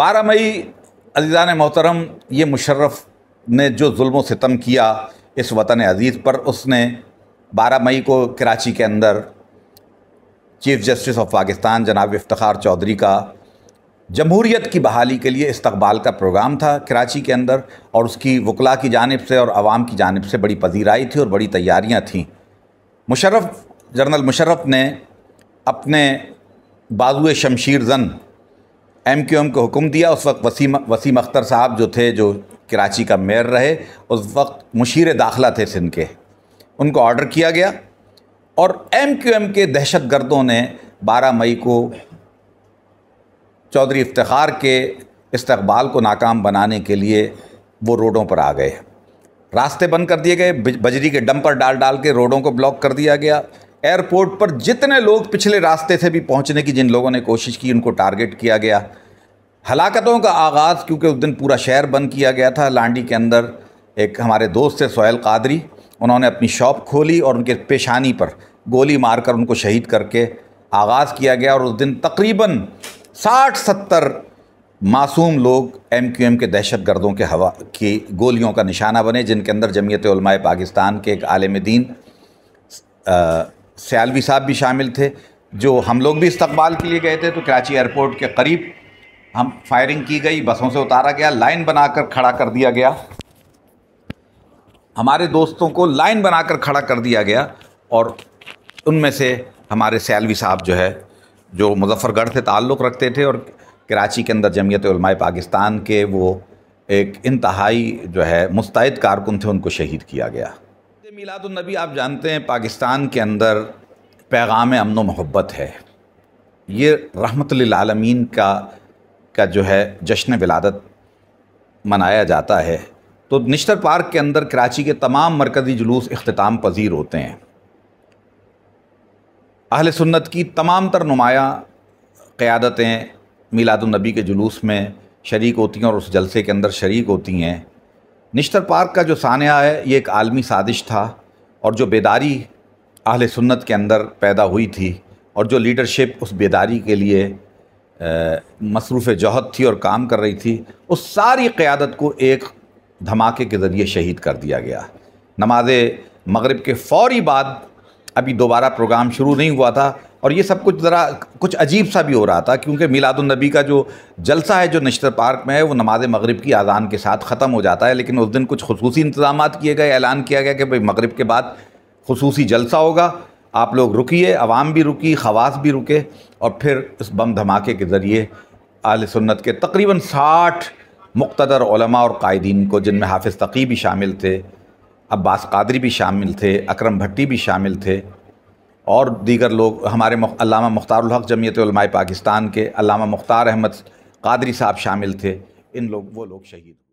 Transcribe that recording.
बारह मई अजीज़ान मोहतरम ये मुशर्रफ ने जो जुल्म सितम किया इस वतन अजीज़ पर उसने बारह मई को कराची के अंदर चीफ़ जस्टिस ऑफ पाकिस्तान जनाब इफ्तार चौधरी का जमहूरीत की बहाली के लिए इस्तबाल का प्रोग्राम था कराची के अंदर और उसकी वकला की जानब से और आवाम की जानब से बड़ी पजीराई थी और बड़ी तैयारियाँ थीं मुशर्रफ जनरल मुशर्रफ ने अपने बाजु शमशीर जन एम क्यू एम को हुक्म दिया उस वक्त वसीम वसीम अख्तर साहब जो थे जो कराची का मेयर रहे उस वक्त मुशीर दाखिला थे सिंध के उनको ऑर्डर किया गया और एम क्यू एम के दहशत गर्दों ने बारह मई को चौधरी इफ्तार के इस्तबाल को नाकाम बनाने के लिए वो रोडों पर आ गए रास्ते बंद कर दिए गए बजरी के डंपर डाल डाल के रोडों को ब्लॉक कर दिया गया एयरपोर्ट पर जितने लोग पिछले रास्ते से भी पहुंचने की जिन लोगों ने कोशिश की उनको टारगेट किया गया हलाकतों का आगाज़ क्योंकि उस दिन पूरा शहर बंद किया गया था लांडी के अंदर एक हमारे दोस्त थे सोहेल कादरी उन्होंने अपनी शॉप खोली और उनके पेशानी पर गोली मारकर उनको शहीद करके आगाज़ किया गया और उस दिन तकरीबन साठ सत्तर मासूम लोग एम क्यू एम के दहशत गर्दों के हवा की गोलियों का निशाना बने जिनके अंदर जमीयत पाकिस्तान के एक आलम दीन सयालवी साहब भी शामिल थे जो हम लोग भी इस्तबाल के लिए गए थे तो कराची एयरपोर्ट के करीब हम फायरिंग की गई बसों से उतारा गया लाइन बनाकर खड़ा कर दिया गया हमारे दोस्तों को लाइन बनाकर खड़ा कर दिया गया और उनमें से हमारे सयालवी साहब जो है जो मुजफ्फरगढ़ से ताल्लुक़ रखते थे और कराची के अंदर जमयत पाकिस्तान के वो एक इंतहाई जो है मुस्तैद कारकुन थे उनको शहीद किया गया नबी आप जानते हैं पाकिस्तान के अंदर पैगाम अमन मोहब्बत है ये रहमत लालमीन का का जो है जश्न विलादत मनाया जाता है तो निश्तर पार्क के अंदर कराची के तमाम मरकज़ी जुलूस अख्ताम पजीर होते हैं अहल सुन्नत की तमाम तर नुमाया क़्यादतें मिलादुलनबी के जुलूस में शरीक होती हैं और उस जलसे के अंदर शरीक होती हैं निश्तर पार्क का जो सानिया है ये एक आलमी साजिश था और जो बेदारी अहल सुन्नत के अंदर पैदा हुई थी और जो लीडरशिप उस बेदारी के लिए मसरूफ़ जहद थी और काम कर रही थी उस सारी क़्यादत को एक धमाके के ज़रिए शहीद कर दिया गया नमाज मगरब के फ़ौरी बाद अभी दोबारा प्रोग्राम शुरू नहीं हुआ था और ये सब कुछ ज़रा कुछ अजीब सा भी हो रहा था क्योंकि मिलादुलनबी का जो जलसा है जो नश्तर पार्क में है वो नमाज मगरिब की आज़ान के साथ ख़त्म हो जाता है लेकिन उस दिन कुछ खसूसी इंतजाम किए गए ऐलान किया गया कि भाई मग़रब के बाद खसूसी जलसा होगा आप लोग रुकीये आवाम भी रुकी खवास भी रुके और फिर इस बम धमाके के ज़रिए आल सुन्नत के तकरीबन साठ मुख्तर और कायदीन को जिनमें हाफिज़ तकी भी शामिल थे अब्बास कादरी भी शामिल थे अकरम भट्टी भी शामिल थे और दीगर लोग हमारे अलामा मुख्तारहक जमीयतलमाय पाकिस्तान के अलामा मुख्तार अहमद कादरी साहब शामिल थे इन लोग वो लोग शहीद